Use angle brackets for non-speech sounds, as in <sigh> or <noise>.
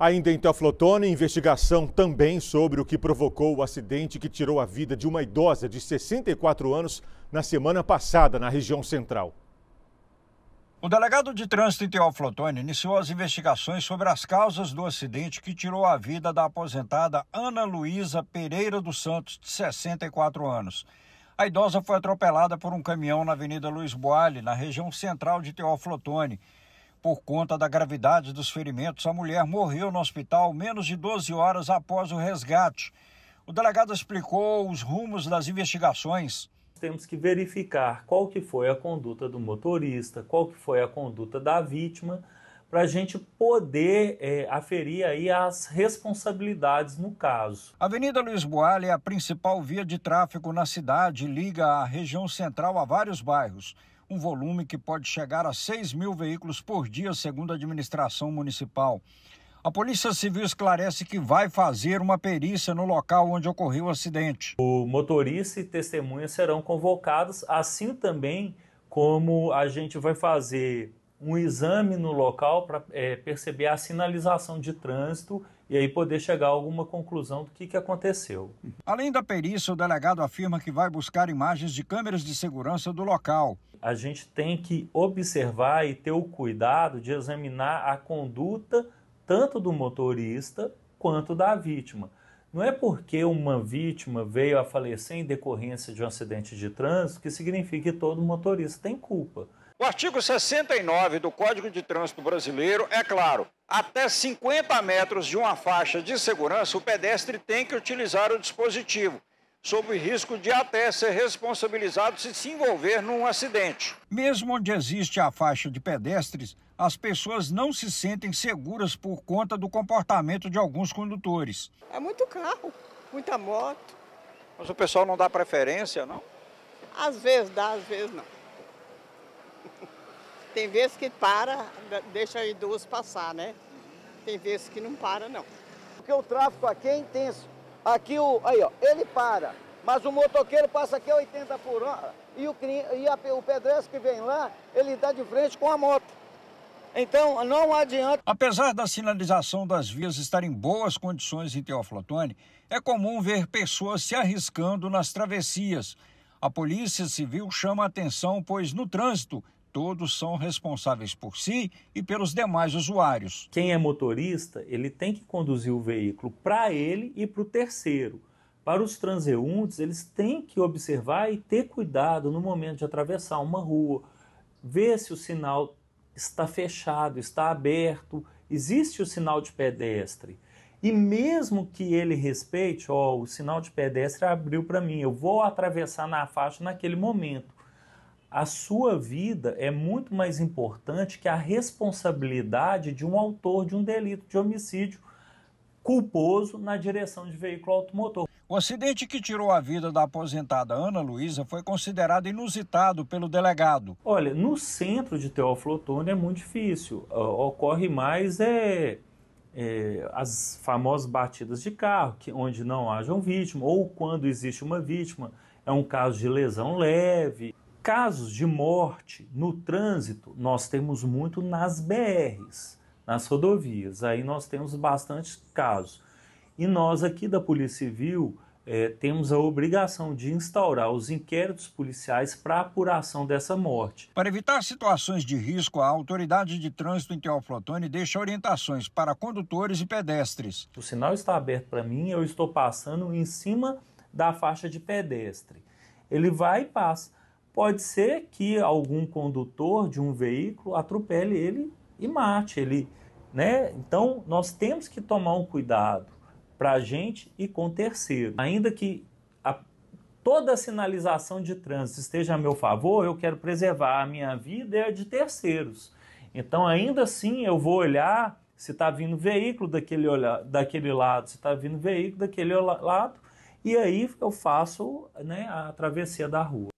Ainda em Teoflotone, investigação também sobre o que provocou o acidente que tirou a vida de uma idosa de 64 anos na semana passada na região central. O delegado de trânsito em Teoflotone iniciou as investigações sobre as causas do acidente que tirou a vida da aposentada Ana Luísa Pereira dos Santos, de 64 anos. A idosa foi atropelada por um caminhão na Avenida Luiz Boale, na região central de Teoflotone. Por conta da gravidade dos ferimentos, a mulher morreu no hospital menos de 12 horas após o resgate. O delegado explicou os rumos das investigações. Temos que verificar qual que foi a conduta do motorista, qual que foi a conduta da vítima, para a gente poder é, aferir aí as responsabilidades no caso. A Avenida Luiz Boal é a principal via de tráfego na cidade, liga a região central a vários bairros um volume que pode chegar a 6 mil veículos por dia, segundo a administração municipal. A Polícia Civil esclarece que vai fazer uma perícia no local onde ocorreu o acidente. O motorista e testemunha serão convocados, assim também como a gente vai fazer um exame no local para é, perceber a sinalização de trânsito e aí poder chegar a alguma conclusão do que, que aconteceu. Além da perícia, o delegado afirma que vai buscar imagens de câmeras de segurança do local a gente tem que observar e ter o cuidado de examinar a conduta tanto do motorista quanto da vítima. Não é porque uma vítima veio a falecer em decorrência de um acidente de trânsito que significa que todo motorista tem culpa. O artigo 69 do Código de Trânsito Brasileiro é claro: até 50 metros de uma faixa de segurança, o pedestre tem que utilizar o dispositivo sob risco de até ser responsabilizado se se envolver num acidente. Mesmo onde existe a faixa de pedestres, as pessoas não se sentem seguras por conta do comportamento de alguns condutores. É muito carro, muita moto. Mas o pessoal não dá preferência, não? Às vezes dá, às vezes não. <laughs> Tem vezes que para, deixa aí duas passar, né? Tem vezes que não para, não. Porque o tráfego aqui é intenso. Aqui o. Aí, ó, ele para. Mas o motoqueiro passa aqui a 80 por hora. E o, e a, o pedestre que vem lá, ele dá de frente com a moto. Então, não adianta. Apesar da sinalização das vias estar em boas condições em Teófilo Otoni, é comum ver pessoas se arriscando nas travessias. A Polícia Civil chama a atenção, pois no trânsito todos são responsáveis por si e pelos demais usuários. Quem é motorista, ele tem que conduzir o veículo para ele e para o terceiro. Para os transeuntes, eles têm que observar e ter cuidado no momento de atravessar uma rua, ver se o sinal está fechado, está aberto, existe o sinal de pedestre. E mesmo que ele respeite, ó, oh, o sinal de pedestre abriu para mim, eu vou atravessar na faixa naquele momento a sua vida é muito mais importante que a responsabilidade de um autor de um delito de homicídio culposo na direção de veículo automotor. O acidente que tirou a vida da aposentada Ana Luísa foi considerado inusitado pelo delegado. Olha, no centro de Teófilo Otoni é muito difícil. Ocorre mais é, é, as famosas batidas de carro, que, onde não haja um vítima, ou quando existe uma vítima, é um caso de lesão leve casos de morte no trânsito nós temos muito nas BRs, nas rodovias. Aí nós temos bastante casos. E nós aqui da Polícia Civil é, temos a obrigação de instaurar os inquéritos policiais para apuração dessa morte. Para evitar situações de risco, a autoridade de trânsito em Teoflotone deixa orientações para condutores e pedestres. O sinal está aberto para mim, eu estou passando em cima da faixa de pedestre. Ele vai e passa pode ser que algum condutor de um veículo atropele ele e mate ele, né? Então nós temos que tomar um cuidado para a gente e com terceiro. Ainda que a, toda a sinalização de trânsito esteja a meu favor, eu quero preservar a minha vida e é a de terceiros. Então ainda assim eu vou olhar se está vindo veículo daquele, olha, daquele lado, se está vindo veículo daquele lado, e aí eu faço né, a travessia da rua.